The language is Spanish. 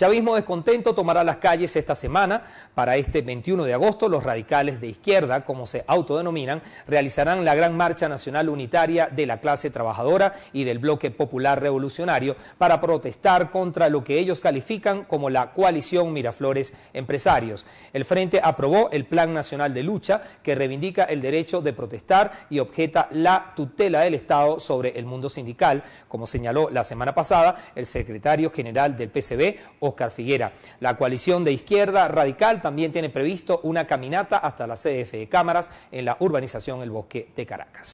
Chavismo descontento tomará las calles esta semana. Para este 21 de agosto, los radicales de izquierda, como se autodenominan, realizarán la gran marcha nacional unitaria de la clase trabajadora y del bloque popular revolucionario para protestar contra lo que ellos califican como la coalición Miraflores Empresarios. El Frente aprobó el Plan Nacional de Lucha que reivindica el derecho de protestar y objeta la tutela del Estado sobre el mundo sindical. Como señaló la semana pasada el secretario general del PCB, Oscar Figuera. La coalición de izquierda radical también tiene previsto una caminata hasta la CDF de Cámaras en la urbanización El Bosque de Caracas.